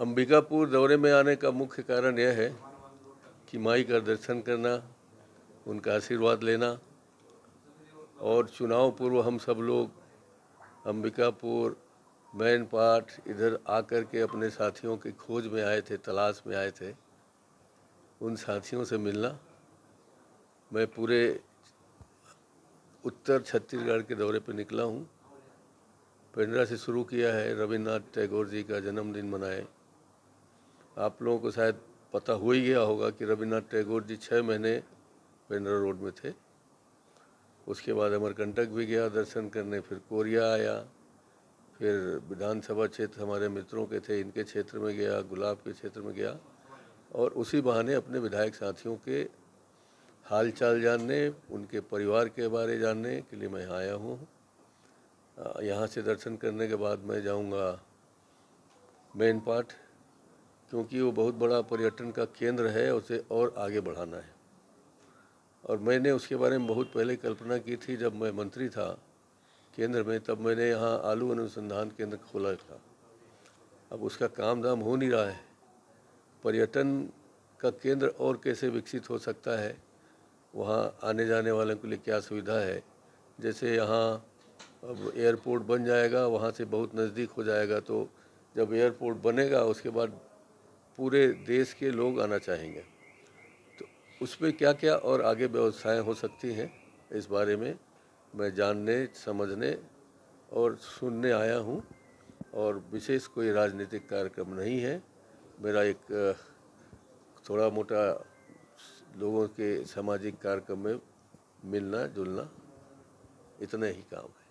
अंबिकापुर दौरे में आने का मुख्य कारण यह है कि माई का दर्शन करना उनका आशीर्वाद लेना और चुनाव पूर्व हम सब लोग अंबिकापुर मैन पाठ इधर आकर के अपने साथियों की खोज में आए थे तलाश में आए थे उन साथियों से मिलना मैं पूरे उत्तर छत्तीसगढ़ के दौरे पर निकला हूँ पेंड्रा से शुरू किया है रविन्द्रनाथ टैगोर जी का जन्मदिन मनाए आप लोगों को शायद पता हो ही गया होगा कि रविन्द्रनाथ टैगोर जी छः महीने पेंड्रा रोड में थे उसके बाद अमरकंटक भी गया दर्शन करने फिर कोरिया आया फिर विधानसभा क्षेत्र हमारे मित्रों के थे इनके क्षेत्र में गया गुलाब के क्षेत्र में गया और उसी बहाने अपने विधायक साथियों के हाल चाल जानने उनके परिवार के बारे जानने के लिए मैं यहाँ आया हूँ यहाँ से दर्शन करने के बाद मैं जाऊँगा मेन पार्ट क्योंकि वो बहुत बड़ा पर्यटन का केंद्र है उसे और आगे बढ़ाना है और मैंने उसके बारे में बहुत पहले कल्पना की थी जब मैं मंत्री था केंद्र में तब मैंने यहाँ आलू अनुसंधान केंद्र खोला था अब उसका काम दाम हो नहीं रहा है पर्यटन का केंद्र और कैसे विकसित हो सकता है वहाँ आने जाने वालों के लिए क्या सुविधा है जैसे यहाँ अब एयरपोर्ट बन जाएगा वहाँ से बहुत नज़दीक हो जाएगा तो जब एयरपोर्ट बनेगा उसके बाद पूरे देश के लोग आना चाहेंगे तो उसमें क्या क्या और आगे व्यवस्थाएं हो सकती हैं इस बारे में मैं जानने समझने और सुनने आया हूँ और विशेष कोई राजनीतिक कार्यक्रम नहीं है मेरा एक थोड़ा मोटा लोगों के सामाजिक कार्यक्रम में मिलना जुलना इतना ही काम है